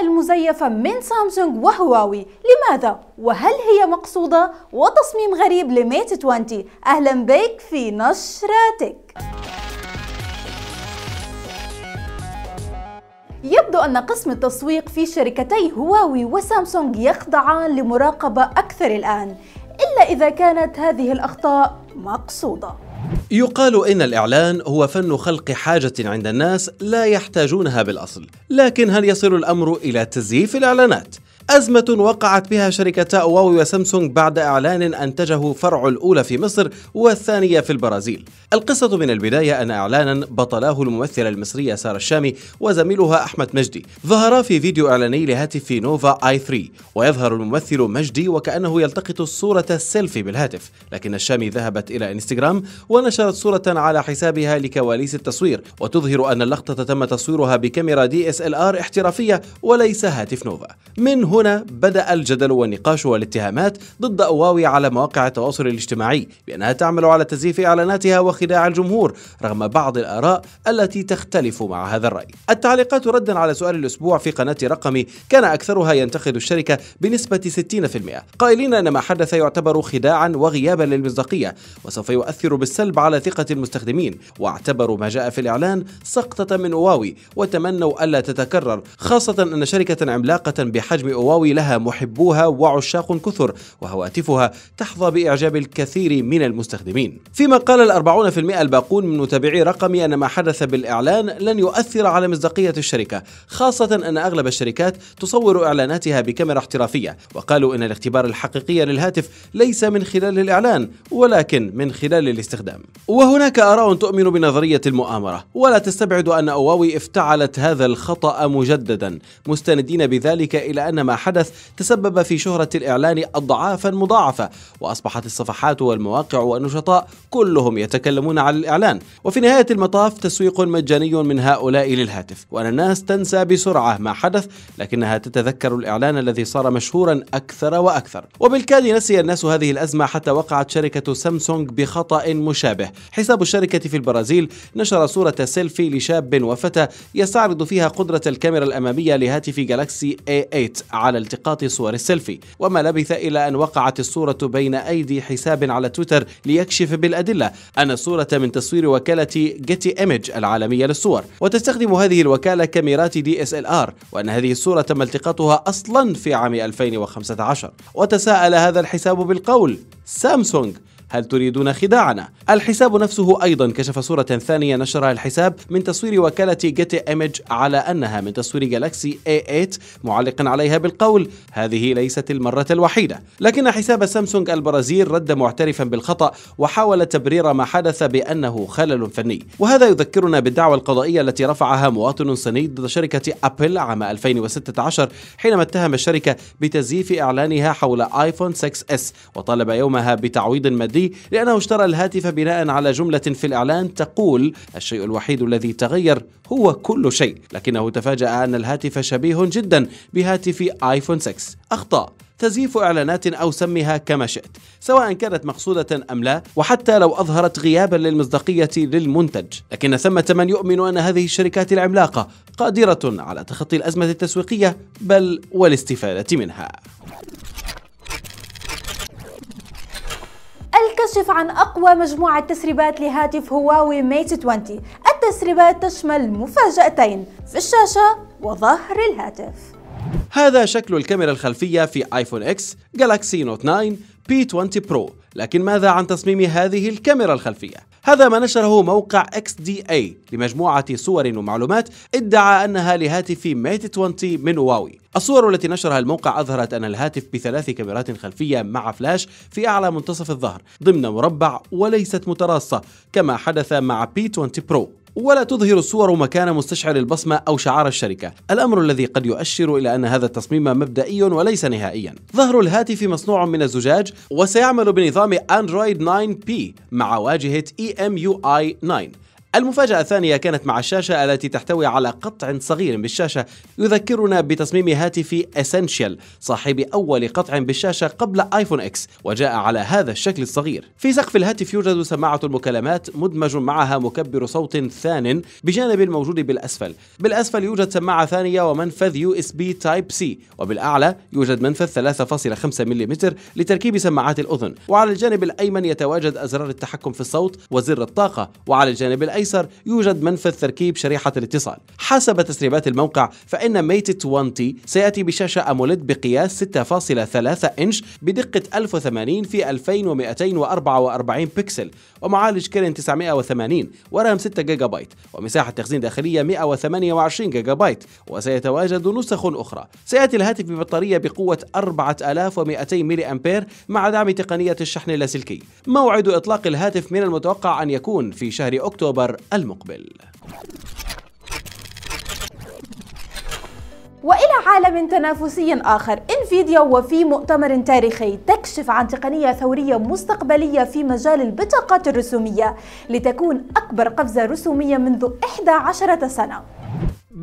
المزيفة من سامسونج وهواوي لماذا؟ وهل هي مقصودة؟ وتصميم غريب لميت 20 أهلا بك في نشراتك يبدو أن قسم التسويق في شركتي هواوي وسامسونج يخضعان لمراقبة أكثر الآن إلا إذا كانت هذه الأخطاء مقصودة يقال إن الإعلان هو فن خلق حاجة عند الناس لا يحتاجونها بالأصل، لكن هل يصل الأمر إلى تزييف الإعلانات؟ أزمة وقعت بها شركتا هواوي وسامسونج بعد إعلان أنتجه فرع الأولى في مصر والثانية في البرازيل القصة من البداية أن إعلانا بطلاه الممثلة المصرية سارة الشامي وزميلها أحمد مجدي ظهرا في فيديو إعلاني لهاتف نوفا آي 3 ويظهر الممثل مجدي وكأنه يلتقط صورة السيلفي بالهاتف لكن الشامي ذهبت إلى إنستغرام ونشرت صورة على حسابها لكواليس التصوير وتظهر أن اللقطة تم تصويرها بكاميرا دي اس ال ار احترافية وليس هاتف نوفا من هنا بدأ الجدل والنقاش والاتهامات ضد أواوي على مواقع التواصل الاجتماعي بأنها تعمل على تزييف إعلاناتها وخ خداع الجمهور رغم بعض الآراء التي تختلف مع هذا الرأي التعليقات ردا على سؤال الأسبوع في قناة رقمي كان أكثرها ينتقد الشركة بنسبة 60% قائلين أن ما حدث يعتبر خداعا وغيابا للمصداقية وسوف يؤثر بالسلب على ثقة المستخدمين واعتبروا ما جاء في الإعلان سقطة من أواوي وتمنوا ألا تتكرر خاصة أن شركة عملاقة بحجم أواوي لها محبوها وعشاق كثر وهواتفها تحظى بإعجاب الكثير من المستخدمين فيما قال الأربعون الباقون من متابعي رقمي أن ما حدث بالإعلان لن يؤثر على مصداقية الشركة خاصة أن أغلب الشركات تصور إعلاناتها بكاميرا احترافية وقالوا أن الاختبار الحقيقي للهاتف ليس من خلال الإعلان ولكن من خلال الاستخدام وهناك آراء تؤمن بنظرية المؤامرة ولا تستبعد أن أواوي افتعلت هذا الخطأ مجددا مستندين بذلك إلى أن ما حدث تسبب في شهرة الإعلان أضعافا مضاعفة وأصبحت الصفحات والمواقع والنشطاء كلهم يتكلمون يتكلمون على الإعلان وفي نهاية المطاف تسويق مجاني من هؤلاء للهاتف وأن الناس تنسى بسرعة ما حدث لكنها تتذكر الإعلان الذي صار مشهورا أكثر وأكثر وبالكاد نسي الناس هذه الأزمة حتى وقعت شركة سامسونج بخطأ مشابه حساب الشركة في البرازيل نشر صورة سيلفي لشاب وفتى يستعرض فيها قدرة الكاميرا الأمامية لهاتف جالاكسي A8 على التقاط صور السيلفي وما لبث إلى أن وقعت الصورة بين أيدي حساب على تويتر ليكشف بالأدلة أن الصورة من تصوير وكالة جيتي إيمج العالمية للصور وتستخدم هذه الوكالة كاميرات دي اس ال ار وأن هذه الصورة تم التقاطها أصلا في عام 2015 وتساءل هذا الحساب بالقول سامسونج هل تريدون خداعنا؟ الحساب نفسه أيضا كشف صورة ثانية نشرها الحساب من تصوير وكالة جيتي إيمج على أنها من تصوير جالاكسي A8 معلقا عليها بالقول هذه ليست المرة الوحيدة لكن حساب سامسونج البرازيل رد معترفا بالخطأ وحاول تبرير ما حدث بأنه خلل فني وهذا يذكرنا بالدعوى القضائية التي رفعها مواطن صيني ضد شركة أبل عام 2016 حينما اتهم الشركة بتزييف إعلانها حول آيفون 6S وطالب يومها بتعويض مادي لأنه اشترى الهاتف بناء على جملة في الإعلان تقول الشيء الوحيد الذي تغير هو كل شيء لكنه تفاجأ أن الهاتف شبيه جدا بهاتف آيفون 6 أخطاء تزييف اعلانات او سمها كما شئت، سواء كانت مقصوده ام لا، وحتى لو اظهرت غيابا للمصداقيه للمنتج، لكن ثمه من يؤمن ان هذه الشركات العملاقه قادره على تخطي الازمه التسويقيه بل والاستفاده منها. الكشف عن أقوى مجموعة تسريبات لهاتف هواوي ميت 20 التسريبات تشمل مفاجأتين في الشاشة وظهر الهاتف هذا شكل الكاميرا الخلفية في آيفون إكس جالاكسي نوت 9 بي 20 برو لكن ماذا عن تصميم هذه الكاميرا الخلفية؟ هذا ما نشره موقع XDA لمجموعة صور ومعلومات ادعى أنها لهاتف ميت 20 من هواوي الصور التي نشرها الموقع أظهرت أن الهاتف بثلاث كاميرات خلفية مع فلاش في أعلى منتصف الظهر ضمن مربع وليست متراصة كما حدث مع P20 Pro ولا تظهر الصور مكان مستشعر البصمة أو شعار الشركة الأمر الذي قد يؤشر إلى أن هذا التصميم مبدئي وليس نهائيا ظهر الهاتف مصنوع من الزجاج وسيعمل بنظام أندرويد 9 9P مع واجهة EMUI 9 المفاجأة الثانية كانت مع الشاشة التي تحتوي على قطع صغير بالشاشة يذكرنا بتصميم هاتف اسنشال صاحب أول قطع بالشاشة قبل ايفون اكس وجاء على هذا الشكل الصغير في سقف الهاتف يوجد سماعة المكالمات مدمج معها مكبر صوت ثان بجانب الموجود بالأسفل بالأسفل يوجد سماعة ثانية ومنفذ يو اس بي تايب سي وبالأعلى يوجد منفذ 3.5 ملم لتركيب سماعات الأذن وعلى الجانب الأيمن يتواجد أزرار التحكم في الصوت وزر الطاقة وعلى الجانب الأيمن الأيسر يوجد منفذ تركيب شريحة الاتصال حسب تسريبات الموقع فإن ميت 20 سيأتي بشاشة أموليد بقياس 6.3 إنش بدقة 1080 في 2244 بكسل ومعالج كيرن 980 ورام 6 جيجا بايت ومساحة تخزين داخلية 128 جيجا بايت وسيتواجد نسخ أخرى سيأتي الهاتف ببطارية بقوة 4200 ملي أمبير مع دعم تقنية الشحن اللاسلكي موعد إطلاق الهاتف من المتوقع أن يكون في شهر أكتوبر الشهر المقبل والى عالم تنافسي اخر انفيديا وفي مؤتمر تاريخي تكشف عن تقنيه ثوريه مستقبليه في مجال البطاقات الرسوميه لتكون اكبر قفزه رسوميه منذ 11 سنه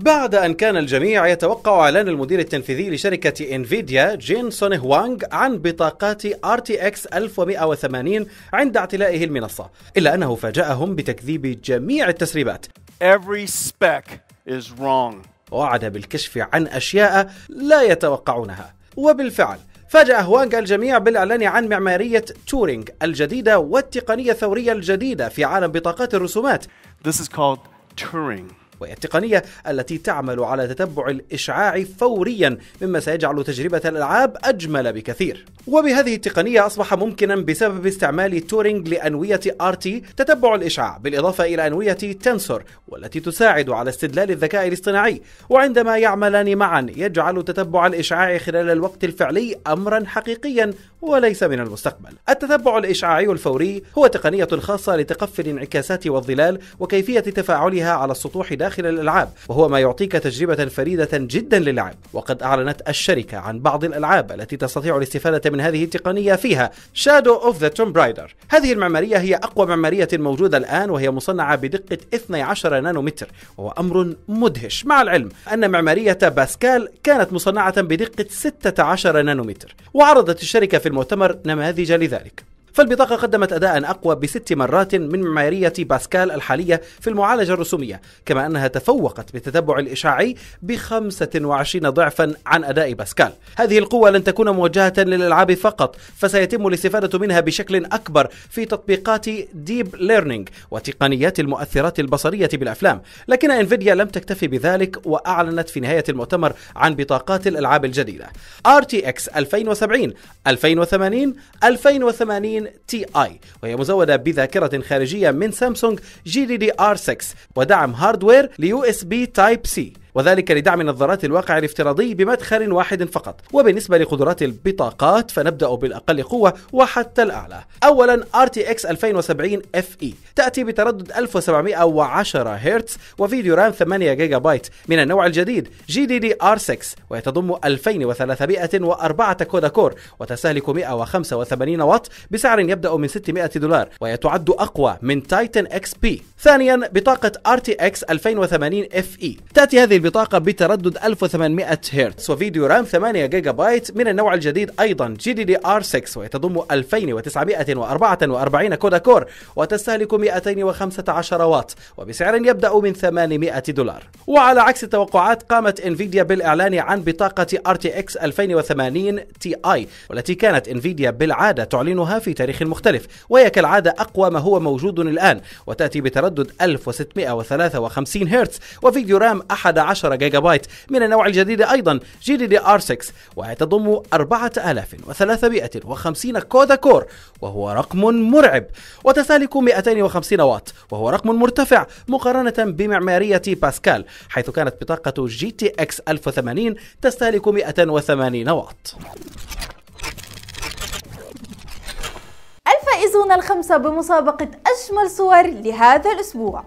بعد أن كان الجميع يتوقع إعلان المدير التنفيذي لشركة إنفيديا جين سوني هوانغ عن بطاقات RTX 1180 عند اعتلائه المنصة إلا أنه فاجأهم بتكذيب جميع التسريبات Every spec is wrong. وعد بالكشف عن أشياء لا يتوقعونها وبالفعل فاجأ هوانغ الجميع بالإعلان عن معمارية تورينغ الجديدة والتقنية الثورية الجديدة في عالم بطاقات الرسومات This is called Turing. وهي التقنية التي تعمل على تتبع الإشعاع فوريا مما سيجعل تجربة الألعاب أجمل بكثير وبهذه التقنية أصبح ممكنا بسبب استعمال تورينج لأنوية RT تتبع الإشعاع بالإضافة إلى أنوية تنسور والتي تساعد على استدلال الذكاء الاصطناعي وعندما يعملان معا يجعل تتبع الإشعاع خلال الوقت الفعلي أمرا حقيقيا وليس من المستقبل التتبع الإشعاعي الفوري هو تقنية خاصة لتقفي الانعكاسات والظلال وكيفية تفاعلها على السطوح داخل داخل الألعاب وهو ما يعطيك تجربة فريدة جدا للعب وقد أعلنت الشركة عن بعض الألعاب التي تستطيع الاستفادة من هذه التقنية فيها شادو اوف ذا توم برايدر هذه المعمارية هي أقوى معمارية موجودة الآن وهي مصنعة بدقة 12 نانومتر وهو أمر مدهش مع العلم أن معمارية باسكال كانت مصنعة بدقة 16 نانومتر وعرضت الشركة في المؤتمر نماذج لذلك فالبطاقة قدمت أداء أقوى بست مرات من معمارية باسكال الحالية في المعالجة الرسومية كما أنها تفوقت بالتتبع الإشعاعي ب 25 ضعفا عن أداء باسكال هذه القوة لن تكون موجهة للألعاب فقط فسيتم الاستفادة منها بشكل أكبر في تطبيقات ديب ليرنينج وتقنيات المؤثرات البصرية بالأفلام لكن انفيديا لم تكتفي بذلك وأعلنت في نهاية المؤتمر عن بطاقات الألعاب الجديدة RTX 2070 2080 2080 20 تي اي وهي مزودة بذاكرة خارجية من سامسونج جي دي دي ار 6 ودعم هاردوير ليو اس بي تايب سي وذلك لدعم نظارات الواقع الافتراضي بمدخل واحد فقط وبالنسبة لقدرات البطاقات فنبدأ بالأقل قوة وحتى الأعلى أولا RTX 2070 FE تأتي بتردد 1710 هرتز وفيديو رام 8 جيجا بايت من النوع الجديد GDDR6 ويتضم 2304 كودا كور وتستهلك 185 واط بسعر يبدأ من 600 دولار ويتعد أقوى من تايتن XP ثانيا بطاقة RTX 2080 FE تأتي هذه البطاقة بتردد 1800 هرتز وفيديو رام 8 جيجا بايت من النوع الجديد أيضا جي دي دي ار 6 ويتضم 2944 كودا كور وتستهلك 215 واط وبسعر يبدأ من 800 دولار وعلى عكس التوقعات قامت انفيديا بالاعلان عن بطاقه RTX 2080 تي اي والتي كانت انفيديا بالعاده تعلنها في تاريخ مختلف وهي كالعاده اقوى ما هو موجود الان وتاتي بتردد 1653 هرتز وفيديو رام 11 10 جيجا بايت من النوع الجديد أيضا جي دي دي ار 6 وهي تضم 4350 كودا كور وهو رقم مرعب وتستهلك 250 واط وهو رقم مرتفع مقارنة بمعمارية باسكال حيث كانت بطاقة جي تي اكس 1080 تستهلك 180 واط الفائزون الخمسة بمسابقة أجمل صور لهذا الأسبوع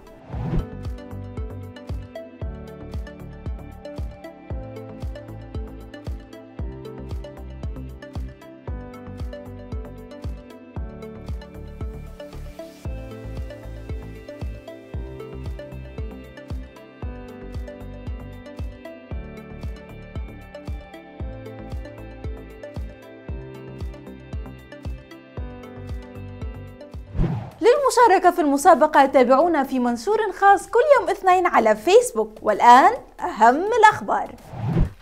للمشاركة في المسابقة تابعونا في منشور خاص كل يوم اثنين على فيسبوك والآن أهم الأخبار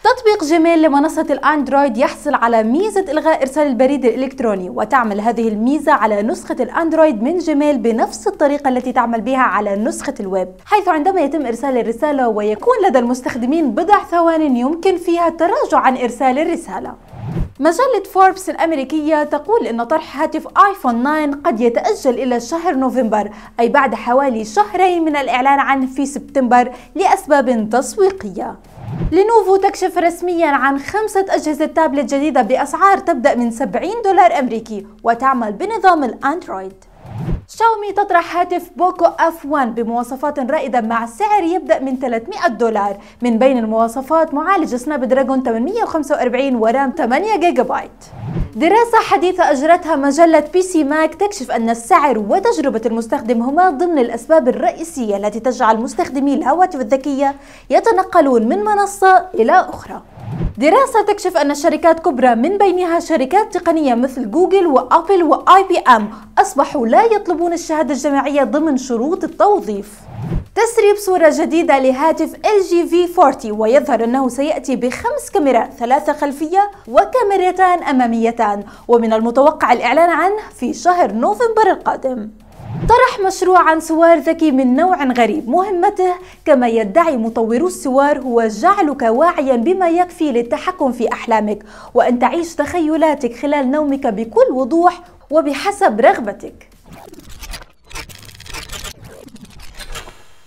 تطبيق جيميل لمنصة الأندرويد يحصل على ميزة إلغاء إرسال البريد الإلكتروني وتعمل هذه الميزة على نسخة الأندرويد من جيميل بنفس الطريقة التي تعمل بها على نسخة الويب حيث عندما يتم إرسال الرسالة ويكون لدى المستخدمين بضع ثوان يمكن فيها التراجع عن إرسال الرسالة مجلة فوربس الأمريكية تقول أن طرح هاتف آيفون 9 قد يتأجل إلى شهر نوفمبر أي بعد حوالي شهرين من الإعلان عنه في سبتمبر لأسباب تسويقية لينوفو تكشف رسميا عن خمسة أجهزة تابلت جديدة بأسعار تبدأ من 70 دولار أمريكي وتعمل بنظام الأندرويد شاومي تطرح هاتف بوكو اف 1 بمواصفات رائدة مع سعر يبدأ من 300 دولار من بين المواصفات معالج سناب دراجون 845 ورام 8 جيجا بايت دراسة حديثة أجرتها مجلة بي سي ماك تكشف أن السعر وتجربة المستخدم هما ضمن الأسباب الرئيسية التي تجعل مستخدمي الهواتف الذكية يتنقلون من منصة إلى أخرى دراسة تكشف أن شركات كبرى من بينها شركات تقنية مثل جوجل وأبل وآي بي أم أصبحوا لا يطلبون الشهادة الجامعية ضمن شروط التوظيف تسريب صورة جديدة لهاتف LG V40 ويظهر أنه سيأتي بخمس كاميرات ثلاثة خلفية وكاميرتان أماميتان ومن المتوقع الإعلان عنه في شهر نوفمبر القادم طرح مشروع عن سوار ذكي من نوع غريب مهمته كما يدعي مطورو السوار هو جعلك واعيا بما يكفي للتحكم في أحلامك وأن تعيش تخيلاتك خلال نومك بكل وضوح وبحسب رغبتك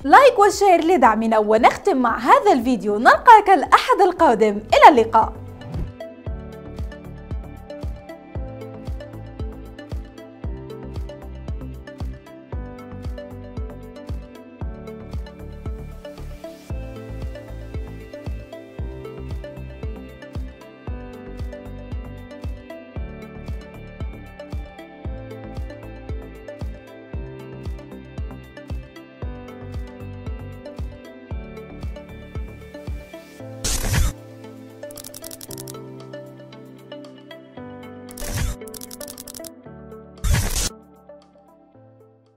لايك وشير لدعمنا ونختم مع هذا الفيديو نلقاك الأحد القادم إلى اللقاء